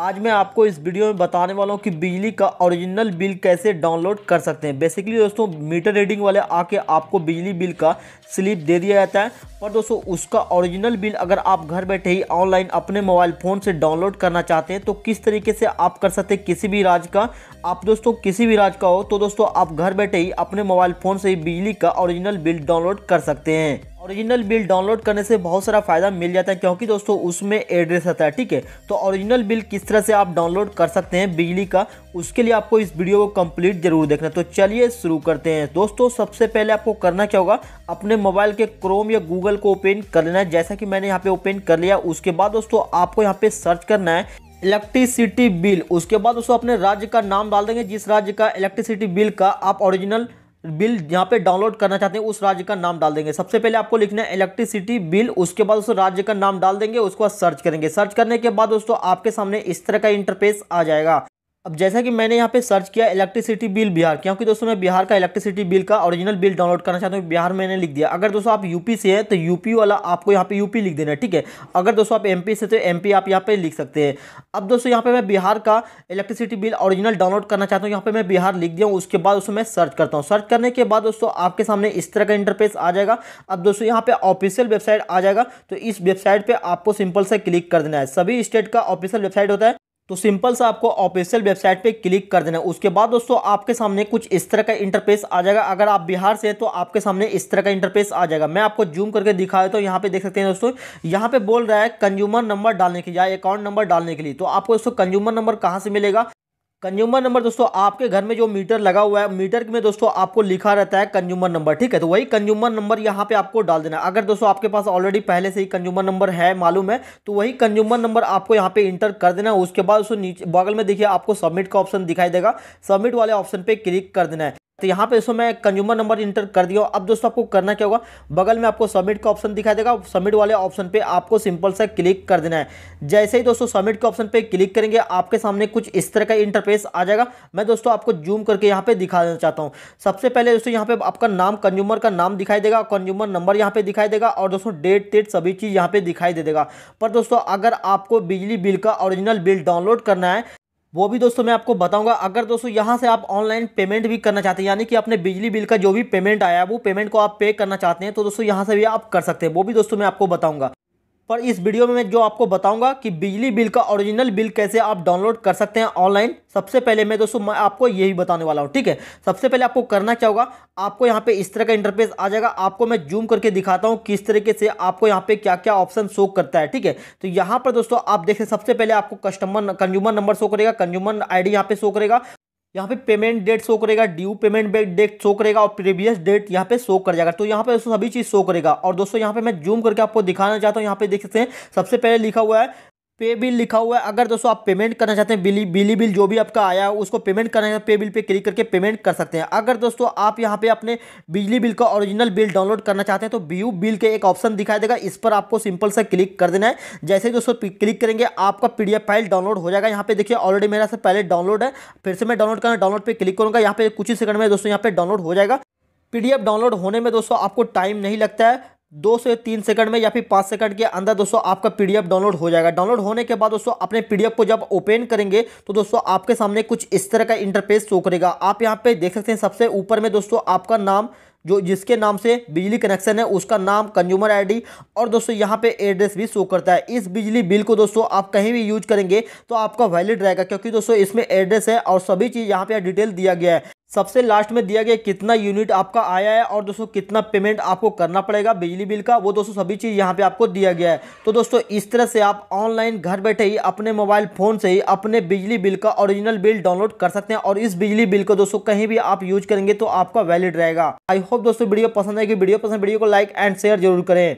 आज मैं आपको इस वीडियो में बताने वाला हूँ कि बिजली का ओरिजिनल बिल कैसे डाउनलोड कर सकते हैं बेसिकली दोस्तों मीटर रीडिंग वाले आके आपको बिजली बिल का स्लिप दे दिया जाता है पर दोस्तों उसका ओरिजिनल बिल अगर आप घर बैठे ही ऑनलाइन अपने मोबाइल फ़ोन से डाउनलोड करना चाहते हैं तो किस तरीके से आप कर सकते हैं किसी भी राज्य का आप दोस्तों किसी भी राज्य का हो तो दोस्तों आप घर बैठे ही अपने मोबाइल फ़ोन से ही बिजली का ओरिजिनल बिल डाउनलोड कर सकते हैं ओरिजिनल बिल डाउनलोड करने से बहुत सारा फ़ायदा मिल जाता है क्योंकि दोस्तों उसमें एड्रेस आता है ठीक है तो ओरिजिनल बिल किस तरह से आप डाउनलोड कर सकते हैं बिजली का उसके लिए आपको इस वीडियो को कंप्लीट जरूर देखना तो चलिए शुरू करते हैं दोस्तों सबसे पहले आपको करना क्या होगा अपने मोबाइल के क्रोम या गूगल को ओपन कर लेना है जैसा कि मैंने यहाँ पे ओपन कर लिया उसके बाद दोस्तों आपको यहाँ पे सर्च करना है इलेक्ट्रिसिटी बिल उसके बाद दोस्तों अपने राज्य का नाम डाल देंगे जिस राज्य का इलेक्ट्रिसिटी बिल का आप ओरिजिनल बिल यहाँ पे डाउनलोड करना चाहते हैं उस राज्य का नाम डाल देंगे सबसे पहले आपको लिखना है इलेक्ट्रिसिटी बिल उसके बाद उस राज्य का नाम डाल देंगे उसके बाद सर्च करेंगे सर्च करने के बाद दोस्तों आपके सामने इस तरह का इंटरफेस आ जाएगा अब जैसा कि मैंने यहाँ पे सर्च किया इलेक्ट्रिसिटी बिल बिहार क्योंकि दोस्तों मैं बिहार का इलेक्ट्रिसिटी बिल का ओरिजिनल बिल डाउनलोड करना चाहता हूँ बिहार मैंने लिख दिया अगर दोस्तों आप यूपी से हैं तो यूपी वाला आपको यहाँ पे यूपी लिख देना है ठीक है अगर दोस्तों आप एमपी से तो एमपी आप यहाँ पे लिख सकते हैं अब दोस्तों यहाँ पे मैं बिहार का इलेक्ट्रिसिटी बिल ऑरिजिनल डाउनलोड करना चाहता हूँ यहाँ पे मैं बिहार लिख दिया हूँ उसके बाद उसमें मैं सर्च करता हूँ सर्च करने के बाद दोस्तों आपके सामने इस तरह का इंटरफेस आ जाएगा अब दोस्तों यहाँ पे ऑफिशियल वेबसाइट आ जाएगा तो इस वेबसाइट पर आपको सिंपल से क्लिक कर देना है सभी स्टेट का ऑफिशियल वेबसाइट होता है तो सिंपल सा आपको ऑफिशियल वेबसाइट पे क्लिक कर देना उसके बाद दोस्तों आपके सामने कुछ इस तरह का इंटरफेस आ जाएगा अगर आप बिहार से हैं तो आपके सामने इस तरह का इंटरफेस आ जाएगा मैं आपको जूम करके दिखा देता तो हूँ यहाँ पे देख सकते हैं दोस्तों यहाँ पे बोल रहा है कंज्यूमर नंबर डालने के लिए या अकाउंट नंबर डालने के लिए तो आपको दोस्तों कंज्यूमर नंबर कहाँ से मिलेगा कंज्यूमर नंबर दोस्तों आपके घर में जो मीटर लगा हुआ है मीटर में दोस्तों आपको लिखा रहता है कंज्यूमर नंबर ठीक है तो वही कंज्यूमर नंबर यहाँ पे आपको डाल देना अगर दोस्तों आपके पास ऑलरेडी पहले से ही कंज्यूमर नंबर है मालूम है तो वही कंज्यूमर नंबर आपको यहाँ पे इंटर कर देना उसके बाद उसको नीचे बगल में देखिए आपको सबमिट का ऑप्शन दिखाई देगा सबमिट वाले ऑप्शन पर क्लिक कर देना है तो यहाँ पे दोस्तों मैं कंज्यूमर नंबर इंटर कर दिया अब दोस्तों आपको करना क्या होगा बगल में आपको सबमिट का ऑप्शन दिखाई देगा सबमिट वाले ऑप्शन पे आपको सिंपल सा क्लिक कर देना है जैसे ही दोस्तों सबमिट के ऑप्शन पे क्लिक करेंगे आपके सामने कुछ इस तरह का इंटरफेस आ जाएगा मैं दोस्तों आपको जूम करके यहाँ पे दिखा देना चाहता हूँ सबसे पहले दोस्तों यहाँ पे आपका नाम कंज्यूमर का नाम दिखाई देगा कंज्यूमर नंबर यहाँ पे दिखाई देगा और दोस्तों डेट टेट सभी चीज़ यहाँ पे दिखाई दे देगा पर दोस्तों अगर आपको बिजली बिल का ओरिजिनल बिल डाउनलोड करना है वो भी दोस्तों मैं आपको बताऊंगा अगर दोस्तों यहाँ से आप ऑनलाइन पेमेंट भी करना चाहते हैं यानी कि अपने बिजली बिल का जो भी पेमेंट आया है वो पेमेंट को आप पे करना चाहते हैं तो दोस्तों यहाँ से भी आप कर सकते हैं वो भी दोस्तों मैं आपको बताऊंगा पर इस वीडियो में मैं जो आपको बताऊंगा कि बिजली बिल का ओरिजिनल बिल कैसे आप डाउनलोड कर सकते हैं ऑनलाइन सबसे पहले मैं दोस्तों मैं आपको यही बताने वाला हूँ ठीक है सबसे पहले आपको करना क्या होगा आपको यहाँ पे इस तरह का इंटरफेस आ जाएगा आपको मैं जूम करके दिखाता हूँ किस तरीके से आपको यहाँ पे क्या क्या ऑप्शन शो करता है ठीक है तो यहाँ पर दोस्तों आप देखें सबसे पहले आपको कस्टमर कंज्यूमर नंबर शो करेगा कंज्यूमर आई डी पे शो करेगा यहाँ पे पेमेंट डेट शो करेगा ड्यू पेमेंट डेट शो करेगा और प्रीवियस डेट यहाँ पे शो कर जाएगा तो यहाँ पे दोस्तों सभी चीज़ शो करेगा और दोस्तों यहाँ पे मैं जूम करके आपको दिखाना चाहता हूँ यहाँ पे देख सकते हैं सबसे पहले लिखा हुआ है पे बिल लिखा हुआ है अगर दोस्तों आप पेमेंट करना चाहते हैं बिली बिली बिल जो भी आपका आया है उसको पेमेंट करना है पे बिल पे क्लिक करके पेमेंट कर सकते हैं अगर दोस्तों आप यहाँ पे अपने बिजली बिल का ओरिजिनल बिल डाउनलोड करना चाहते हैं तो व्यू बिल के एक ऑप्शन दिखाई देगा इस पर आपको सिंपल सा क्लिक कर देना है जैसे ही दोस्तों क्लिक करेंगे आपका पी फाइल डाउनलोड हो जाएगा यहाँ पे देखिए ऑलरेडी मेरा से पहले डाउनलोड है फिर से मैं डाउनलोड करना डाउनलोड पर क्लिक करूँगा यहाँ पे कुछ ही सेकंड में दोस्तों यहाँ पे डाउनलोड हो जाएगा पी डाउनलोड होने में दोस्तों आपको टाइम नहीं लगता है दो से तीन सेकंड में या फिर पाँच सेकंड के अंदर दोस्तों आपका पीडीएफ डाउनलोड हो जाएगा डाउनलोड होने के बाद दोस्तों अपने पीडीएफ को जब ओपन करेंगे तो दोस्तों आपके सामने कुछ इस तरह का इंटरफेस शो करेगा आप यहाँ पे देख सकते हैं सबसे ऊपर में दोस्तों आपका नाम जो जिसके नाम से बिजली कनेक्शन है उसका नाम कंज्यूमर आईडी और दोस्तों यहाँ पे एड्रेस भी शो करता है इस बिजली बिल को दोस्तों आप कहीं भी यूज करेंगे तो आपका वैलिड रहेगा क्योंकि दोस्तों इसमें एड्रेस है और सभी चीज़ यहाँ पे डिटेल दिया गया है सबसे लास्ट में दिया गया कितना यूनिट आपका आया है और दोस्तों कितना पेमेंट आपको करना पड़ेगा बिजली बिल का वो दोस्तों सभी चीज़ यहाँ पे आपको दिया गया है तो दोस्तों इस तरह से आप ऑनलाइन घर बैठे ही अपने मोबाइल फ़ोन से ही अपने बिजली बिल का ओरिजिनल बिल डाउनलोड कर सकते हैं और इस बिजली बिल को दोस्तों कहीं भी आप यूज करेंगे तो आपका वैलिड रहेगा आई होप दोस्तों वीडियो पसंद है कि वीडियो पसंद वीडियो को लाइक एंड शेयर जरूर करें